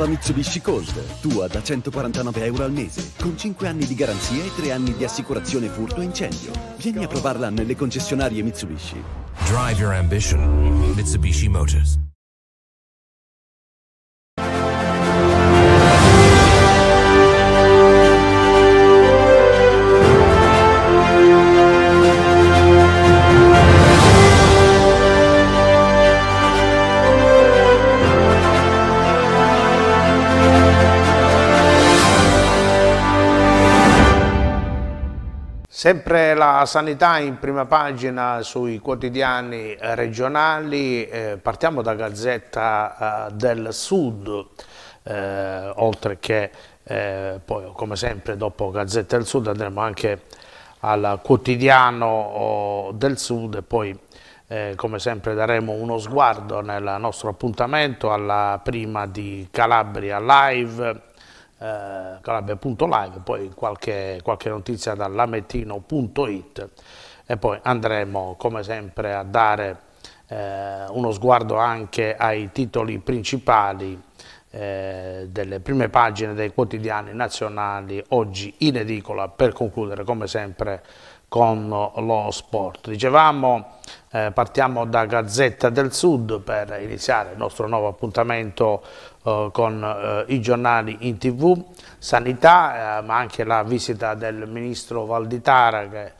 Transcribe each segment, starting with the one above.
nuova Mitsubishi Colt, tua da 149 euro al mese, con 5 anni di garanzia e 3 anni di assicurazione furto e incendio. Vieni a provarla nelle concessionarie Mitsubishi. Drive your ambition. Mitsubishi Motors. Sempre la sanità in prima pagina sui quotidiani eh, regionali, eh, partiamo da Gazzetta eh, del Sud, eh, oltre che eh, poi come sempre dopo Gazzetta del Sud andremo anche al quotidiano oh, del Sud e poi eh, come sempre daremo uno sguardo nel nostro appuntamento alla prima di Calabria Live eh, calabria.live, poi qualche, qualche notizia da e poi andremo come sempre a dare eh, uno sguardo anche ai titoli principali eh, delle prime pagine dei quotidiani nazionali oggi in edicola per concludere come sempre con lo sport. Dicevamo, eh, partiamo da Gazzetta del Sud per iniziare il nostro nuovo appuntamento eh, con eh, i giornali in tv, sanità, eh, ma anche la visita del ministro Valditara che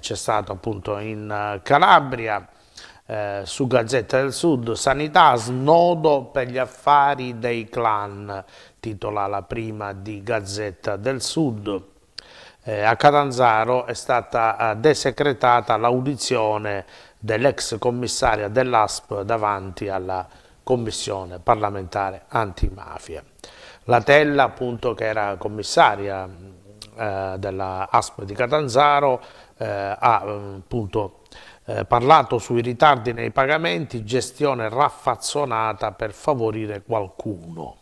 c'è stato appunto in Calabria, eh, su Gazzetta del Sud, sanità snodo per gli affari dei clan, titola la prima di Gazzetta del Sud. Eh, a Catanzaro è stata desecretata l'audizione dell'ex commissaria dell'ASP davanti alla commissione parlamentare antimafia. La Tella, appunto, che era commissaria eh, della ASP di Catanzaro, eh, ha appunto eh, parlato sui ritardi nei pagamenti, gestione raffazzonata per favorire qualcuno.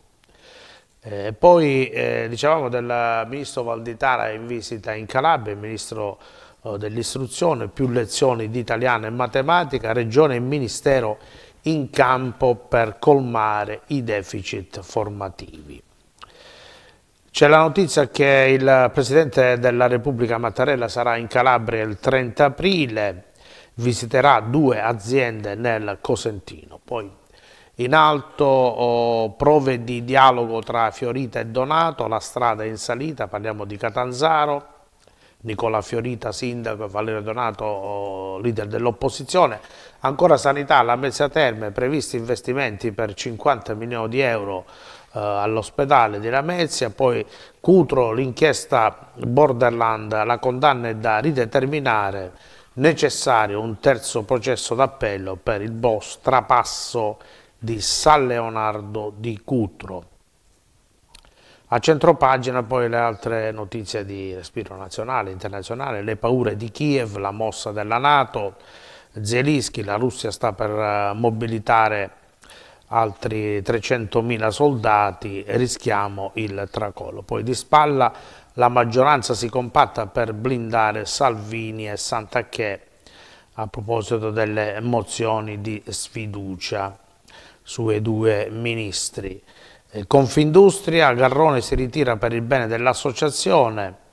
Eh, poi eh, dicevamo del ministro Valditara in visita in Calabria, il ministro eh, dell'istruzione, più lezioni di italiano e matematica, regione e ministero in campo per colmare i deficit formativi. C'è la notizia che il Presidente della Repubblica Mattarella sarà in Calabria il 30 aprile, visiterà due aziende nel Cosentino. Poi in alto oh, prove di dialogo tra Fiorita e Donato, la strada è in salita, parliamo di Catanzaro, Nicola Fiorita, sindaco, Valerio Donato, leader dell'opposizione. Ancora sanità, la Mezza Terme, previsti investimenti per 50 milioni di euro eh, all'ospedale di Lamezia, poi Cutro, l'inchiesta Borderland, la condanna è da rideterminare, necessario un terzo processo d'appello per il boss trapasso di San Leonardo di Cutro. A centropagina poi le altre notizie di respiro nazionale, internazionale, le paure di Kiev, la mossa della Nato, Zelensky, la Russia sta per eh, mobilitare altri 300.000 soldati, rischiamo il tracollo. Poi di spalla la maggioranza si compatta per blindare Salvini e Sant'Acchè a proposito delle mozioni di sfiducia sui due ministri. Eh, Confindustria, Garrone si ritira per il bene dell'associazione,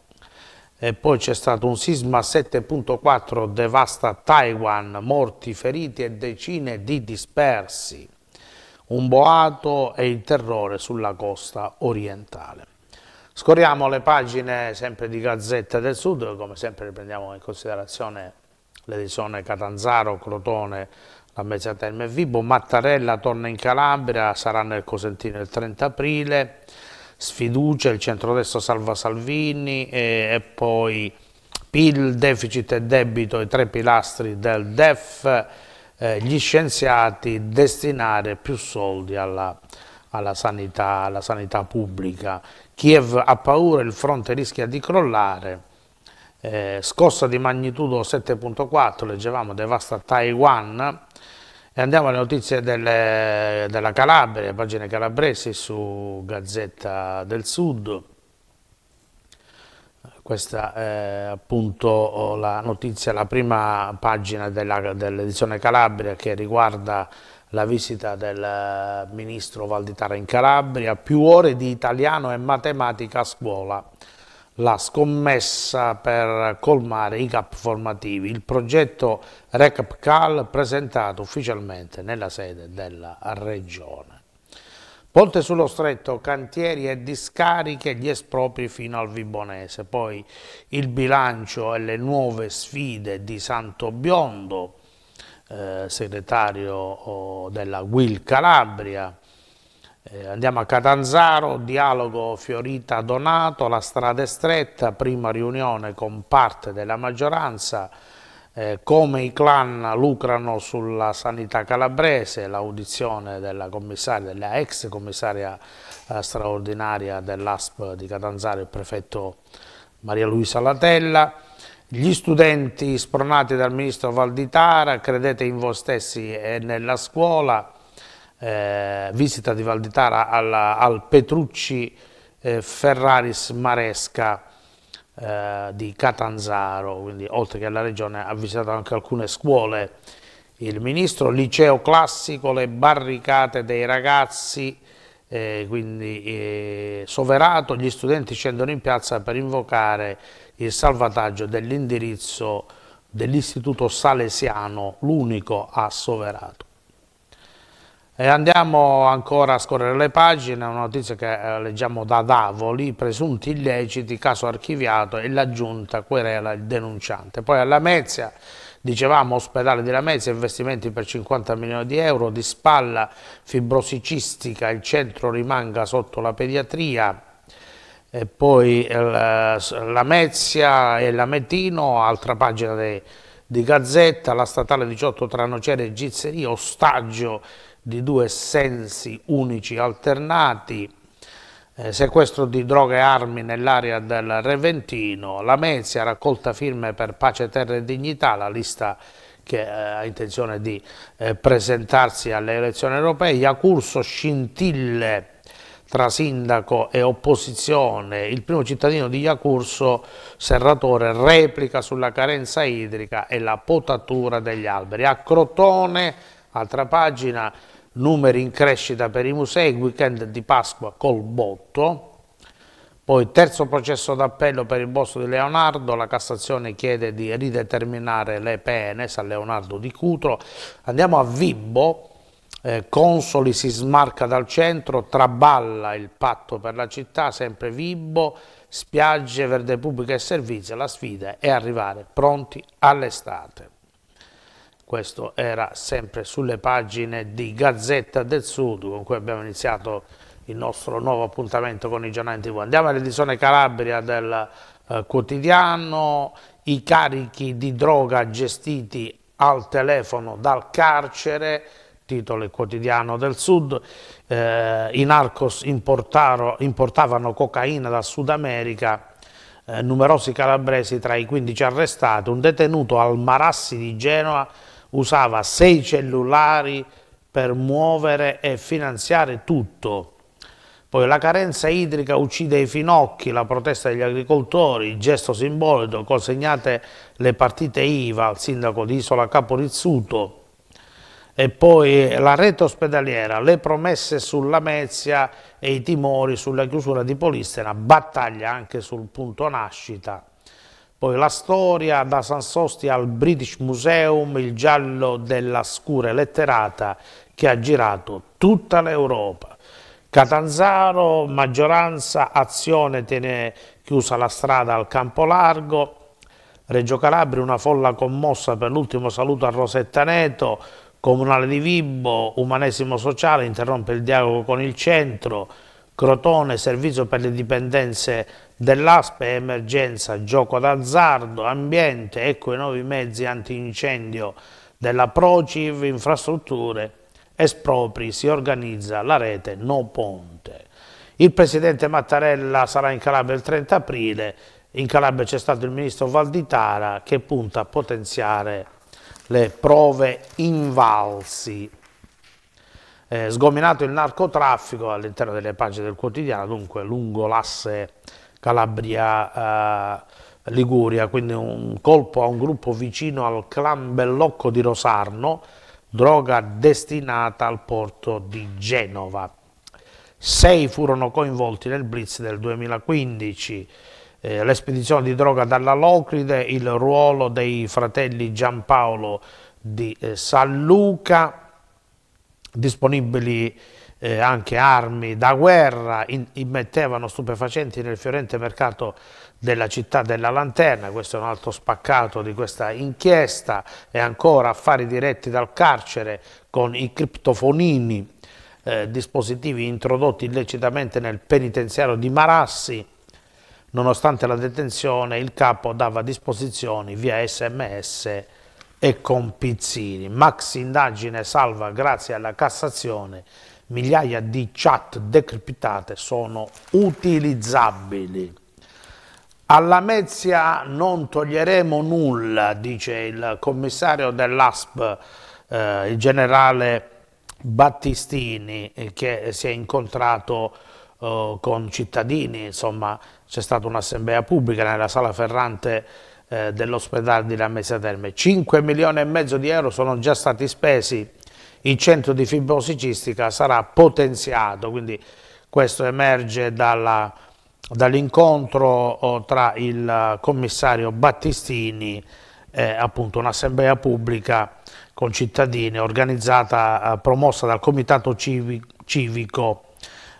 e poi c'è stato un sisma 7.4 devasta Taiwan, morti, feriti e decine di dispersi, un boato e il terrore sulla costa orientale. Scorriamo le pagine sempre di Gazzetta del Sud, come sempre prendiamo in considerazione l'edizione Catanzaro, Crotone, la Mesa Terme Vibo, Mattarella torna in Calabria, sarà nel Cosentino il 30 aprile, sfiducia, il centrodestra salva Salvini e, e poi PIL, deficit e debito, i tre pilastri del DEF, eh, gli scienziati destinare più soldi alla, alla, sanità, alla sanità pubblica. Kiev ha paura, il fronte rischia di crollare eh, scossa di magnitudo 7.4, leggevamo, devasta Taiwan. E andiamo alle notizie delle, della Calabria, pagine calabresi su Gazzetta del Sud. Questa è appunto la notizia, la prima pagina dell'edizione dell Calabria che riguarda la visita del eh, ministro Valditara in Calabria, più ore di italiano e matematica a scuola la scommessa per colmare i gap formativi, il progetto RECAP CAL presentato ufficialmente nella sede della Regione. Ponte sullo stretto, cantieri e discariche, gli espropri fino al Vibonese, poi il bilancio e le nuove sfide di Santo Biondo, eh, segretario oh, della Will Calabria, eh, andiamo a Catanzaro, dialogo Fiorita Donato, la strada è stretta, prima riunione con parte della maggioranza, eh, come i clan lucrano sulla sanità calabrese, l'audizione della della ex commissaria eh, straordinaria dell'ASP di Catanzaro, il prefetto Maria Luisa Latella, gli studenti spronati dal ministro Valditara, credete in voi stessi e nella scuola, eh, visita di Valditara al, al Petrucci eh, Ferraris Maresca eh, di Catanzaro, quindi oltre che alla regione ha visitato anche alcune scuole il ministro, liceo classico, le barricate dei ragazzi, eh, quindi eh, soverato, gli studenti scendono in piazza per invocare il salvataggio dell'indirizzo dell'istituto salesiano, l'unico a soverato. E andiamo ancora a scorrere le pagine, una notizia che eh, leggiamo da Davoli, presunti illeciti, caso archiviato e la giunta querela il denunciante. Poi alla Mezia, dicevamo ospedale di Lamezia, investimenti per 50 milioni di euro, di spalla fibrosicistica, il centro rimanga sotto la pediatria, e poi eh, Lamezia e Lametino, altra pagina di, di Gazzetta, la statale 18 tra Nocere e Gizzeria, ostaggio di due sensi unici alternati, eh, sequestro di droghe e armi nell'area del Reventino, la Mezia raccolta firme per pace, terra e dignità, la lista che eh, ha intenzione di eh, presentarsi alle elezioni europee, Iacurso Scintille tra sindaco e opposizione, il primo cittadino di Iacurso, Serratore, replica sulla carenza idrica e la potatura degli alberi. A Crotone Altra pagina, numeri in crescita per i musei, weekend di Pasqua col botto. Poi terzo processo d'appello per il boss di Leonardo, la Cassazione chiede di rideterminare le pene, San Leonardo di Cutro. Andiamo a Vibbo, eh, Consoli si smarca dal centro, traballa il patto per la città, sempre Vibbo, spiagge, verde pubblica e servizi, la sfida è arrivare pronti all'estate questo era sempre sulle pagine di Gazzetta del Sud con cui abbiamo iniziato il nostro nuovo appuntamento con i giornali TV. Andiamo all'edizione Calabria del eh, quotidiano, i carichi di droga gestiti al telefono dal carcere, titolo il quotidiano del Sud, eh, i narcos importavano cocaina dal Sud America, eh, numerosi calabresi tra i 15 arrestati, un detenuto al Marassi di Genova usava sei cellulari per muovere e finanziare tutto. Poi la carenza idrica uccide i finocchi, la protesta degli agricoltori, il gesto simbolico, consegnate le partite IVA al sindaco di Isola Caporizzuto. E poi la rete ospedaliera, le promesse sulla Mezia e i timori sulla chiusura di Polistena, battaglia anche sul punto nascita. Poi la storia da San Sosti al British Museum, il giallo della scura letterata che ha girato tutta l'Europa. Catanzaro, maggioranza, azione tiene chiusa la strada al campo largo. Reggio Calabria, una folla commossa per l'ultimo saluto a Rosetta Neto. Comunale di Vibbo, umanesimo sociale, interrompe il dialogo con il centro. Crotone, servizio per le dipendenze dell'ASPE, emergenza, gioco d'azzardo, ambiente, ecco i nuovi mezzi antincendio della Prociv, infrastrutture, espropri, si organizza la rete No Ponte. Il presidente Mattarella sarà in Calabria il 30 aprile, in Calabria c'è stato il ministro Valditara che punta a potenziare le prove invalsi eh, sgominato il narcotraffico all'interno delle pagine del quotidiano, dunque lungo l'asse Calabria-Liguria, eh, quindi un colpo a un gruppo vicino al clan Bellocco di Rosarno, droga destinata al porto di Genova. Sei furono coinvolti nel blitz del 2015, eh, l'espedizione di droga dalla Locride, il ruolo dei fratelli Giampaolo di eh, San Luca, disponibili eh, anche armi da guerra, in, immettevano stupefacenti nel fiorente mercato della città della Lanterna, questo è un altro spaccato di questa inchiesta, e ancora affari diretti dal carcere con i criptofonini, eh, dispositivi introdotti illecitamente nel penitenziario di Marassi, Nonostante la detenzione, il capo dava disposizioni via sms e con Pizzini. Max indagine salva grazie alla Cassazione, migliaia di chat decriptate sono utilizzabili. Alla Mezia non toglieremo nulla, dice il commissario dell'ASP, eh, il generale Battistini, che si è incontrato eh, con cittadini, insomma c'è stata un'assemblea pubblica nella sala Ferrante eh, dell'ospedale di Lamesa Terme. 5 milioni e mezzo di euro sono già stati spesi, il centro di fibrosi cistica sarà potenziato, quindi questo emerge dall'incontro dall oh, tra il commissario Battistini, eh, appunto un'assemblea pubblica con cittadini organizzata, eh, promossa dal comitato civi civico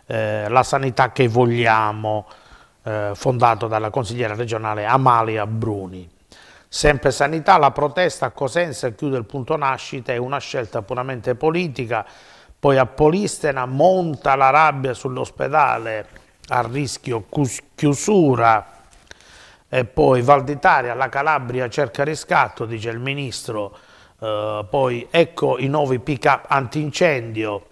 eh, La Sanità che Vogliamo, eh, fondato dalla consigliera regionale Amalia Bruni. Sempre sanità, la protesta a Cosenza chiude il punto nascita, è una scelta puramente politica, poi a Polistena monta la rabbia sull'ospedale a rischio chiusura e poi Val d'Italia, la Calabria cerca riscatto, dice il ministro, eh, poi ecco i nuovi pick-up antincendio,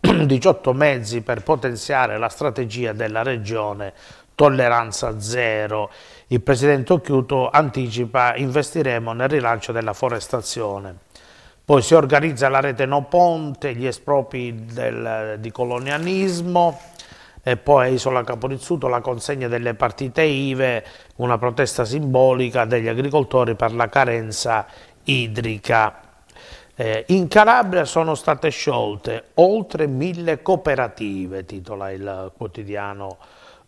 18 mezzi per potenziare la strategia della regione tolleranza zero. Il presidente Occhiuto anticipa investiremo nel rilancio della forestazione. Poi si organizza la rete No Ponte, gli espropri del, di colonialismo, e poi a Isola Caporizzuto la consegna delle partite IVE, una protesta simbolica degli agricoltori per la carenza idrica. Eh, in Calabria sono state sciolte oltre mille cooperative, titola il quotidiano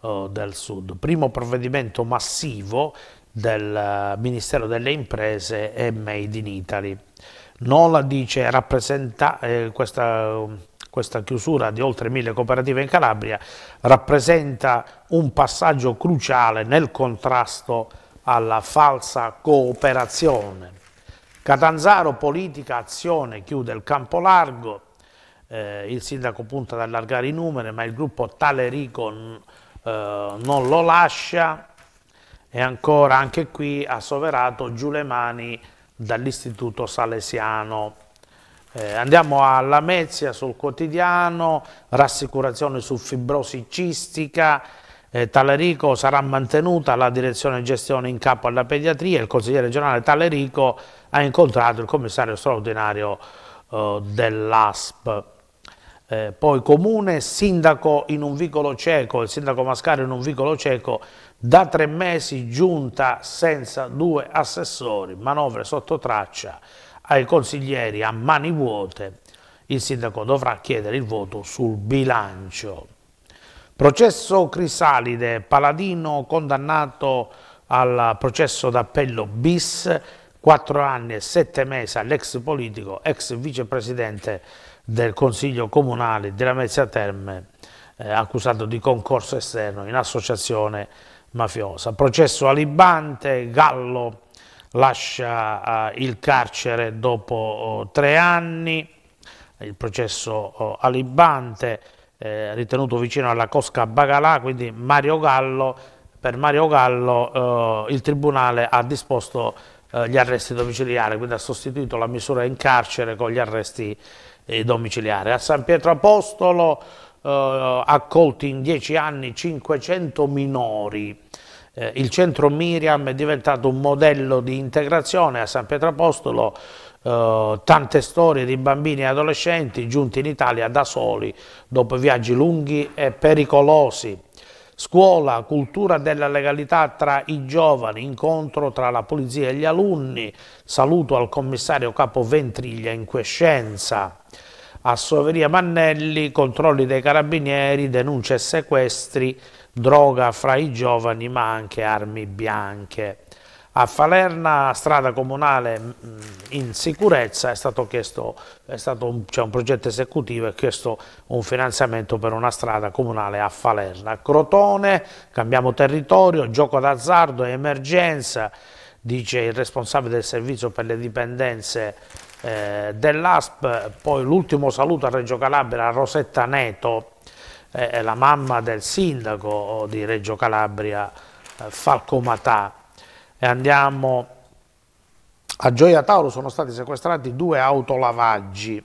eh, del Sud. Primo provvedimento massivo del eh, Ministero delle Imprese e Made in Italy. Nola dice rappresenta eh, questa, questa chiusura di oltre mille cooperative in Calabria rappresenta un passaggio cruciale nel contrasto alla falsa cooperazione. Catanzaro, politica, azione, chiude il campo largo, eh, il sindaco punta ad allargare i numeri, ma il gruppo Talerico eh, non lo lascia e ancora anche qui ha soverato giù le mani dall'istituto salesiano. Eh, andiamo a Lamezia sul quotidiano, rassicurazione su fibrosi cistica, eh, Talerico sarà mantenuta la direzione e gestione in capo alla pediatria, il consigliere regionale Talerico ha incontrato il commissario straordinario eh, dell'ASP eh, poi comune, sindaco in un vicolo cieco, il sindaco Mascaro in un vicolo cieco, da tre mesi giunta senza due assessori, manovre sotto traccia ai consiglieri a mani vuote, il sindaco dovrà chiedere il voto sul bilancio. Processo Crisalide, Paladino condannato al processo d'appello bis, 4 anni e 7 mesi all'ex politico, ex vicepresidente del Consiglio Comunale della Mezzia Terme eh, accusato di concorso esterno in associazione mafiosa. Processo alibante, Gallo lascia eh, il carcere dopo oh, tre anni, il processo oh, alibante eh, ritenuto vicino alla Cosca Bagalà, quindi Mario Gallo, per Mario Gallo eh, il Tribunale ha disposto eh, gli arresti domiciliari, quindi ha sostituito la misura in carcere con gli arresti domiciliari domiciliare. A San Pietro Apostolo eh, accolti in dieci anni 500 minori. Eh, il centro Miriam è diventato un modello di integrazione a San Pietro Apostolo Uh, tante storie di bambini e adolescenti giunti in Italia da soli dopo viaggi lunghi e pericolosi. Scuola, cultura della legalità tra i giovani, incontro tra la polizia e gli alunni, saluto al commissario capo Ventriglia in quiescenza assoveria Mannelli, controlli dei carabinieri, denunce e sequestri, droga fra i giovani ma anche armi bianche. A Falerna, strada comunale mm, in sicurezza, c'è un, cioè un progetto esecutivo e chiesto un finanziamento per una strada comunale a Falerna. Crotone, cambiamo territorio, gioco d'azzardo, emergenza, dice il responsabile del servizio per le dipendenze eh, dell'ASP, poi l'ultimo saluto a Reggio Calabria a Rosetta Neto, eh, la mamma del sindaco di Reggio Calabria, eh, Falco E andiamo a Gioia Tauro, sono stati sequestrati due autolavaggi.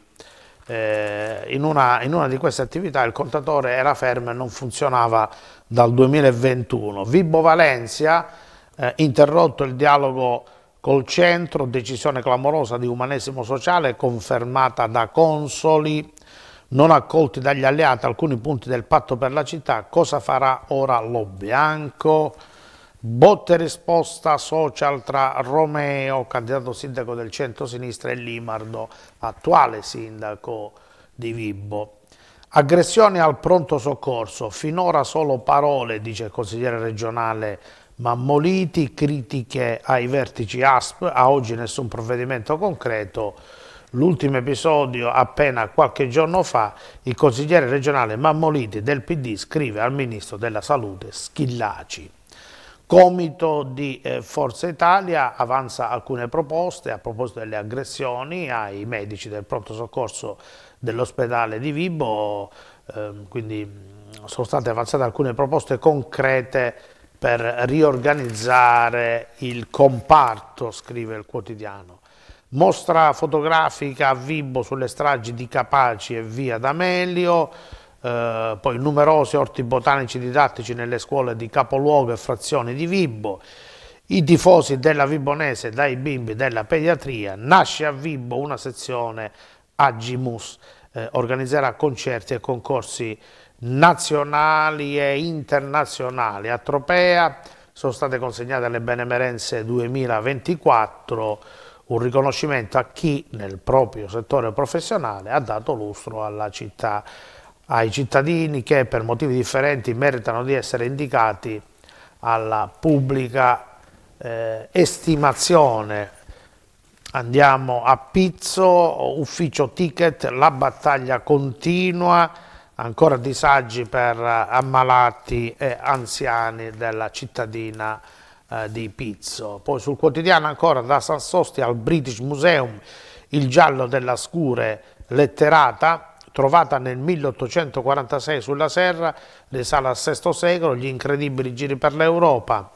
Eh, in, una, in, una, di queste attività il contatore era fermo e non funzionava dal 2021. Vibo Valencia, eh, interrotto il dialogo Col centro, decisione clamorosa di umanesimo sociale confermata da Consoli, non accolti dagli alleati alcuni punti del patto per la città, cosa farà ora lo bianco? Botte risposta social tra Romeo, candidato sindaco del centro-sinistra, e Limardo, attuale sindaco di Vibbo. Aggressione al pronto soccorso, finora solo parole, dice il consigliere regionale ma Moliti, critiche ai vertici ASP, a oggi nessun provvedimento concreto. L'ultimo episodio, appena qualche giorno fa, il consigliere regionale Mammoliti del PD scrive al ministro della Salute Schillaci. Comito di eh, Forza Italia avanza alcune proposte a proposito delle aggressioni ai medici del pronto soccorso dell'ospedale di Vibo, ehm, quindi mm, sono state avanzate alcune proposte concrete per riorganizzare il comparto, scrive il quotidiano. Mostra fotografica a Vibo sulle stragi di Capaci e via D'Amelio, eh, poi numerosi orti botanici didattici nelle scuole di capoluogo e frazioni di Vibo, i tifosi della Vibonese dai bimbi della pediatria, nasce a Vibo una sezione Agimus, eh, organizzerà concerti e concorsi nazionali e internazionali. A Tropea sono state consegnate le benemerenze 2024, un riconoscimento a chi nel proprio settore professionale ha dato lustro alla città, ai cittadini che per motivi differenti meritano di essere indicati alla pubblica eh, estimazione. Andiamo a Pizzo, ufficio ticket, la battaglia continua, ancora disagi per eh, ammalati e anziani della cittadina eh, di Pizzo. Poi sul quotidiano ancora da San Sosti al British Museum il giallo della scure letterata trovata nel 1846 sulla serra, risale al VI secolo, gli incredibili giri per l'Europa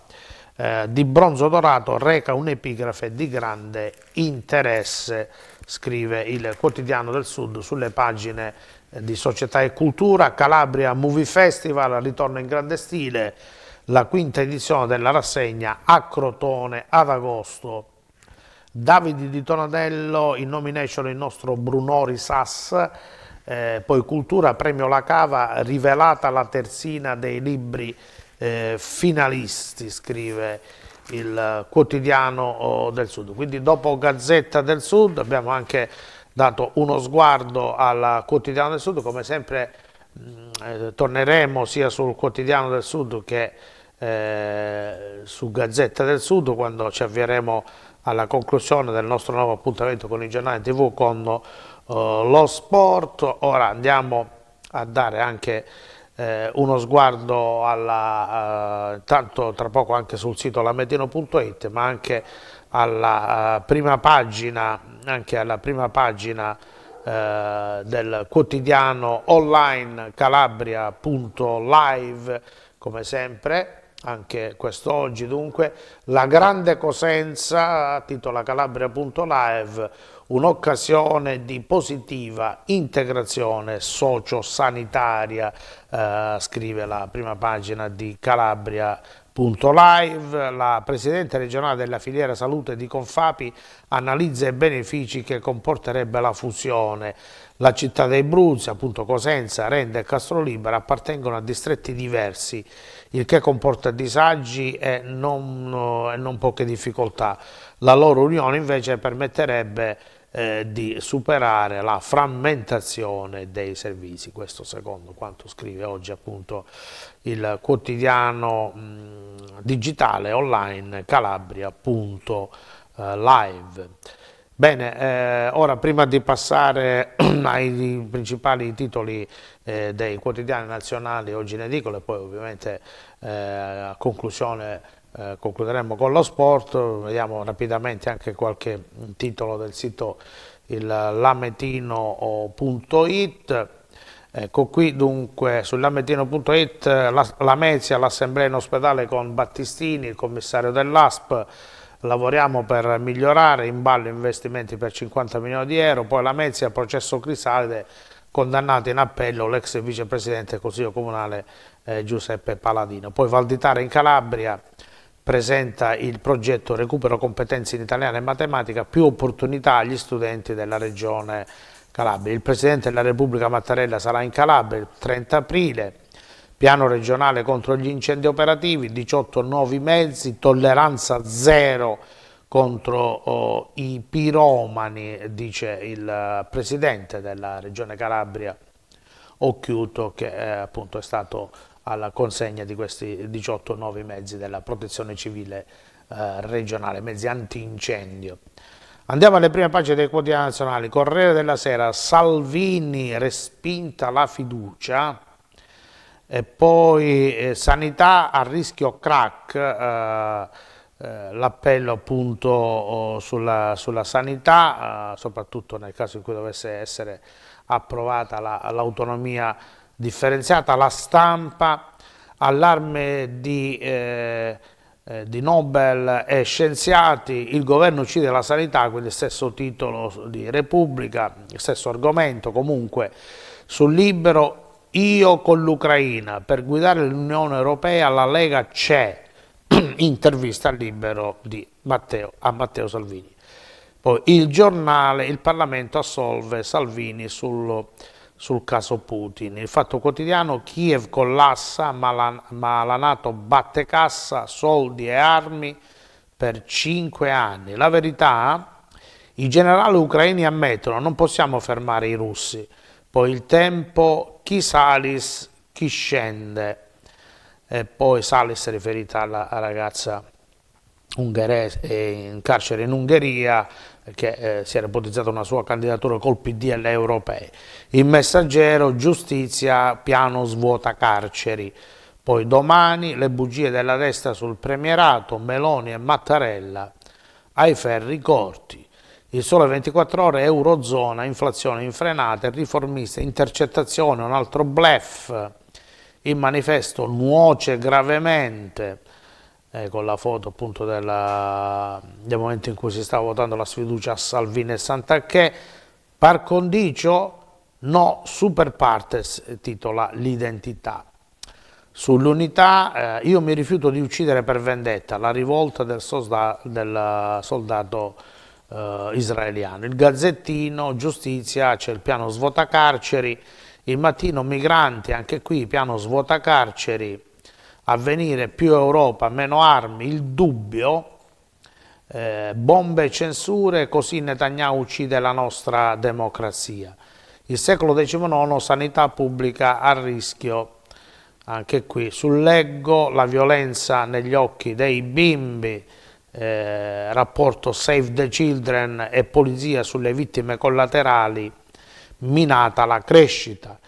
eh, di bronzo dorato reca un'epigrafe di grande interesse, scrive il quotidiano del Sud sulle pagine eh, di Società e Cultura, Calabria Movie Festival ritorno in grande stile, la quinta edizione della rassegna a Crotone ad agosto. Davide Di Tonadello in nomination il nostro Brunori Sass, eh, poi Cultura, Premio La Cava, rivelata la terzina dei libri eh, finalisti, scrive il quotidiano eh, del Sud. Quindi dopo Gazzetta del Sud abbiamo anche dato uno sguardo al quotidiano del Sud, come sempre mm, eh, torneremo sia sul quotidiano del Sud che eh, su Gazzetta del Sud quando ci avvieremo alla conclusione del nostro nuovo appuntamento con i giornali tv con eh, lo sport. Ora andiamo a dare anche eh, uno sguardo alla, eh, tanto tra poco anche sul sito lametino.it ma anche alla eh, prima pagina, anche alla prima pagina eh, del quotidiano online calabria.live, come sempre, anche quest'oggi dunque, la grande Cosenza, titola calabria.live, un'occasione di positiva integrazione sociosanitaria, eh, scrive la prima pagina di Calabria Punto live, la Presidente regionale della filiera salute di Confapi analizza i benefici che comporterebbe la fusione. La città dei Bruzzi, appunto Cosenza, Rende e Castrolibera appartengono a distretti diversi, il che comporta disagi e non, e non poche difficoltà. La loro unione invece permetterebbe eh, di superare la frammentazione dei servizi, questo secondo quanto scrive oggi appunto il quotidiano mh, mm, digitale online calabria.live. Eh, Bene, eh, ora prima di passare ai principali titoli eh, dei quotidiani nazionali oggi in edicola e poi ovviamente eh, a conclusione eh, concluderemo con lo sport, vediamo rapidamente anche qualche titolo del sito lametino.it. Ecco qui dunque sull'ametino.it Lamezia, la l'assemblea in ospedale con Battistini, il commissario dell'ASP, lavoriamo per migliorare, in ballo investimenti per 50 milioni di euro, poi Lamezia, Mezia, processo Crisalide, condannato in appello l'ex vicepresidente del Consiglio Comunale eh, Giuseppe Paladino. Poi Valditare in Calabria, presenta il progetto Recupero competenze in italiano e matematica, più opportunità agli studenti della regione Calabria. Il Presidente della Repubblica Mattarella sarà in Calabria il 30 aprile, piano regionale contro gli incendi operativi, 18 nuovi mezzi, tolleranza zero contro oh, i piromani, dice il eh, Presidente della Regione Calabria, Occhiuto, che eh, appunto è stato alla consegna di questi 18 nuovi mezzi della protezione civile eh, regionale, mezzi antincendio. Andiamo alle prime pagine dei quotidiani nazionali. Corriere della Sera, Salvini respinta la fiducia. E poi eh, sanità a rischio crack, eh, eh, l'appello appunto oh, sulla, sulla, sanità, eh, soprattutto nel caso in cui dovesse essere approvata l'autonomia la, differenziata la stampa, allarme di, eh, eh, di, Nobel e scienziati, il governo uccide la sanità, quindi stesso titolo di Repubblica, stesso argomento comunque, sul libero io con l'Ucraina, per guidare l'Unione Europea la Lega c'è, intervista al libero di Matteo, a Matteo Salvini. Poi il giornale, il Parlamento assolve Salvini sullo sul caso Putin. Il fatto quotidiano, Kiev collassa ma la, ma la Nato batte cassa, soldi e armi per cinque anni. La verità, i generali ucraini ammettono, non possiamo fermare i russi, poi il tempo, chi salis, chi scende. E poi Salis è riferita alla ragazza ungherese eh, in carcere in Ungheria, che eh, si era ipotizzata una sua candidatura col PD alle europee. Il messaggero, giustizia, piano svuota carceri. Poi domani le bugie della destra sul premierato, Meloni e Mattarella ai ferri corti. Il sole 24 ore, Eurozona, inflazione infrenata, riformista, intercettazione, un altro blef. Il manifesto nuoce gravemente eh, con la foto appunto della, del momento in cui si stava votando la sfiducia a Salvini e Sant'Anchè. Par condicio, no super partes, titola l'identità. Sull'unità, eh, io mi rifiuto di uccidere per vendetta, la rivolta del, solda del soldato eh, israeliano. Il Gazzettino, giustizia, c'è il piano svuota carceri, il mattino migranti, anche qui piano svuota carceri, avvenire più Europa, meno armi, il dubbio, eh, bombe e censure, così Netanyahu uccide la nostra democrazia. Il secolo XIX, sanità pubblica a rischio, anche qui, sul leggo, la violenza negli occhi dei bimbi, eh, rapporto Save the Children e polizia sulle vittime collaterali, minata la crescita.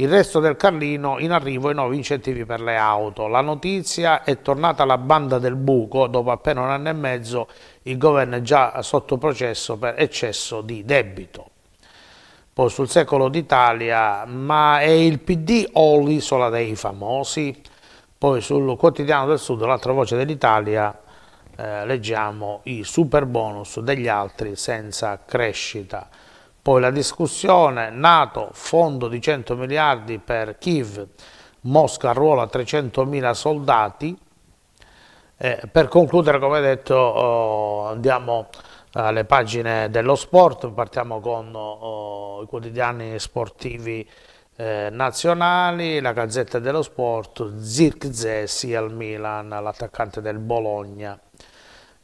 Il resto del Carlino in arrivo i nuovi incentivi per le auto. La notizia è tornata alla banda del buco, dopo appena un anno e mezzo il governo è già sotto processo per eccesso di debito. Poi sul secolo d'Italia, ma è il PD o l'isola dei famosi? Poi sul quotidiano del Sud, l'altra voce dell'Italia, eh, leggiamo i super bonus degli altri senza crescita. Poi la discussione, Nato, fondo di 100 miliardi per Kiev, Mosca ruola 300 mila soldati. Eh, per concludere, come detto, oh, andiamo alle pagine dello sport, partiamo con oh, i quotidiani sportivi eh, nazionali, la Gazzetta dello Sport, Zirkzee sia al Milan, l'attaccante del Bologna.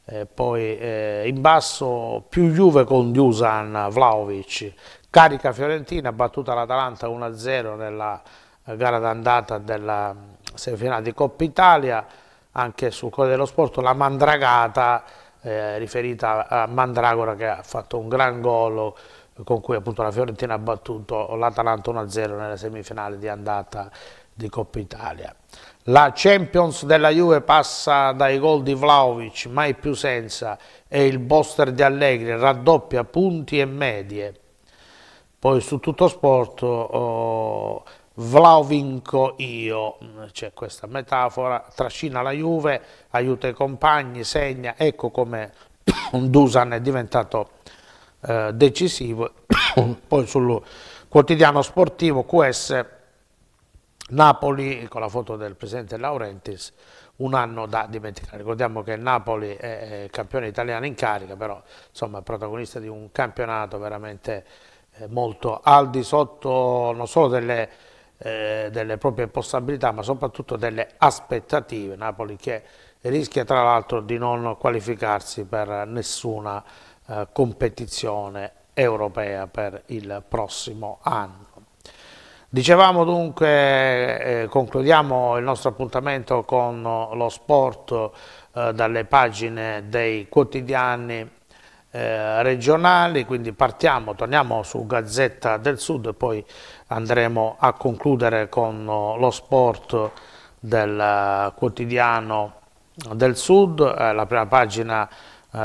Eh, poi eh, in basso più Juve con Dusan Vlaovic, carica Fiorentina, battuta l'Atalanta 1-0 nella eh, gara d'andata della mm, semifinale di Coppa Italia, anche sul Corriere dello Sport la mandragata eh, riferita a Mandragora che ha fatto un gran gol con cui appunto la Fiorentina ha battuto l'Atalanta 1-0 nella semifinale di andata di Coppa Italia. La Champions della Juve passa dai gol di Vlaovic, mai più senza, e il Boster di Allegri raddoppia punti e medie. Poi su tutto sport oh, Vlaovinco io, c'è questa metafora, trascina la Juve, aiuta i compagni, segna, ecco come Dusan è diventato eh, decisivo. Poi sul quotidiano sportivo QS Napoli con la foto del presidente Laurentiis un anno da dimenticare. Ricordiamo che Napoli è campione italiano in carica, però insomma è protagonista di un campionato veramente eh, molto al di sotto non solo delle, eh, delle, proprie possibilità, ma soprattutto delle aspettative. Napoli che rischia tra l'altro di non qualificarsi per nessuna eh, competizione europea per il prossimo anno. Dicevamo dunque, eh, eh, concludiamo il nostro appuntamento con lo sport eh, dalle pagine dei quotidiani eh, regionali, quindi partiamo, torniamo su Gazzetta del Sud e poi andremo a concludere con lo sport del eh, quotidiano del Sud, eh, la prima pagina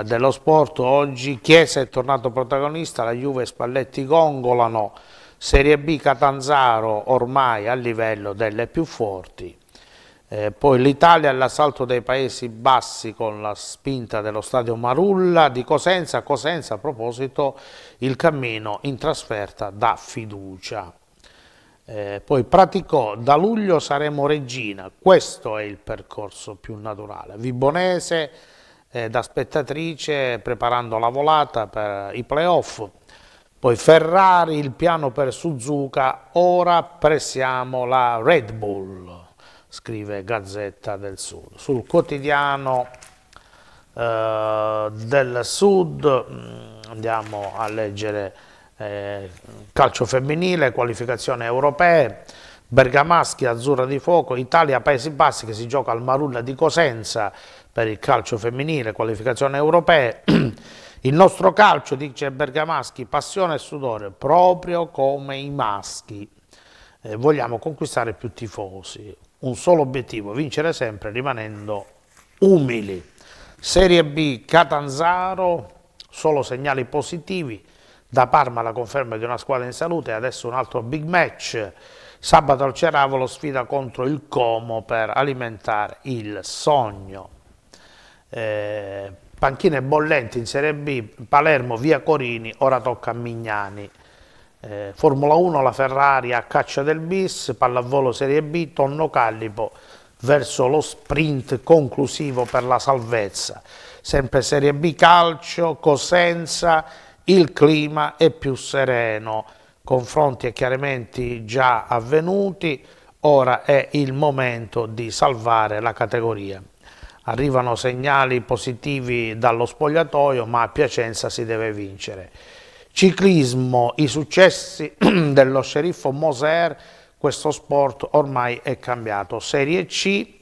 dello sport oggi, Chiesa è tornato protagonista, la Juve e Spalletti gongolano, Serie B Catanzaro ormai a livello delle più forti, eh, poi l'Italia all'assalto dei Paesi Bassi con la spinta dello stadio Marulla di Cosenza, Cosenza a proposito il cammino in trasferta da fiducia. Eh, poi praticò da luglio saremo regina, questo è il percorso più naturale. Vibonese eh, da spettatrice preparando la volata per i playoff, poi Ferrari, il piano per Suzuka, ora pressiamo la Red Bull, scrive Gazzetta del Sud. Sul quotidiano eh, del Sud mm, andiamo a leggere eh, calcio femminile, qualificazione europee, Bergamaschi, Azzurra di Fuoco, Italia, Paesi Bassi che si gioca al Marulla di Cosenza per il calcio femminile, qualificazione europee. Il nostro calcio, dice Bergamaschi, passione e sudore, proprio come i maschi. Eh, vogliamo conquistare più tifosi. Un solo obiettivo, vincere sempre rimanendo umili. Serie B, Catanzaro, solo segnali positivi. Da Parma la conferma di una squadra in salute, e adesso un altro big match. Sabato al Ceravolo sfida contro il Como per alimentare il sogno. Eh, Panchine bollenti in Serie B, Palermo, via Corini, ora tocca a Mignani. Eh, Formula 1, la Ferrari a caccia del bis, pallavolo Serie B, Tonno Callipo verso lo sprint conclusivo per la salvezza. Sempre Serie B calcio, Cosenza, il clima è più sereno, confronti e chiarimenti già avvenuti, ora è il momento di salvare la categoria arrivano segnali positivi dallo spogliatoio, ma a Piacenza si deve vincere. Ciclismo, i successi dello sceriffo Moser, questo sport ormai è cambiato. Serie C,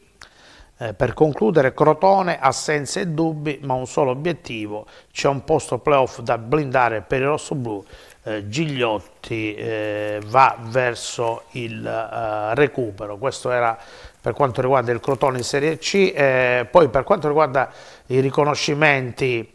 eh, per concludere, Crotone ha e dubbi, ma un solo obiettivo, c'è un posto playoff da blindare per il rosso blu. Eh, Gigliotti eh, va verso il eh, recupero, questo era per quanto riguarda il Crotone in Serie C, eh, poi per quanto riguarda i riconoscimenti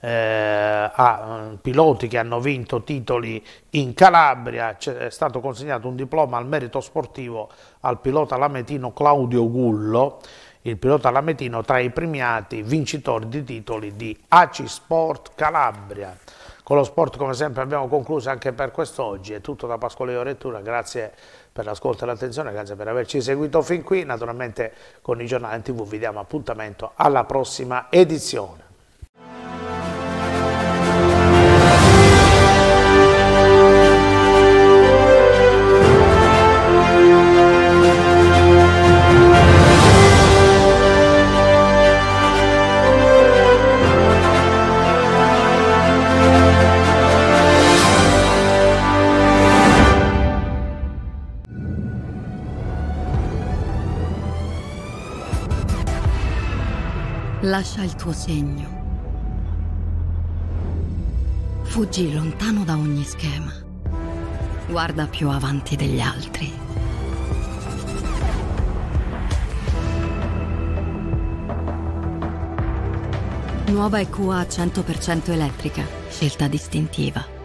eh, a mm, piloti che hanno vinto titoli in Calabria è stato consegnato un diploma al merito sportivo al pilota lametino Claudio Gullo il pilota lametino tra i premiati vincitori di titoli di ACI Sport Calabria con lo sport come sempre abbiamo concluso anche per quest'oggi è tutto da Pasquale Orettura grazie per l'ascolto e l'attenzione, grazie per averci seguito fin qui. Naturalmente con i giornali in tv vi diamo appuntamento alla prossima edizione. lascia il tuo segno. Fuggi lontano da ogni schema. Guarda più avanti degli altri. Nuova EQA 100% elettrica, scelta distintiva.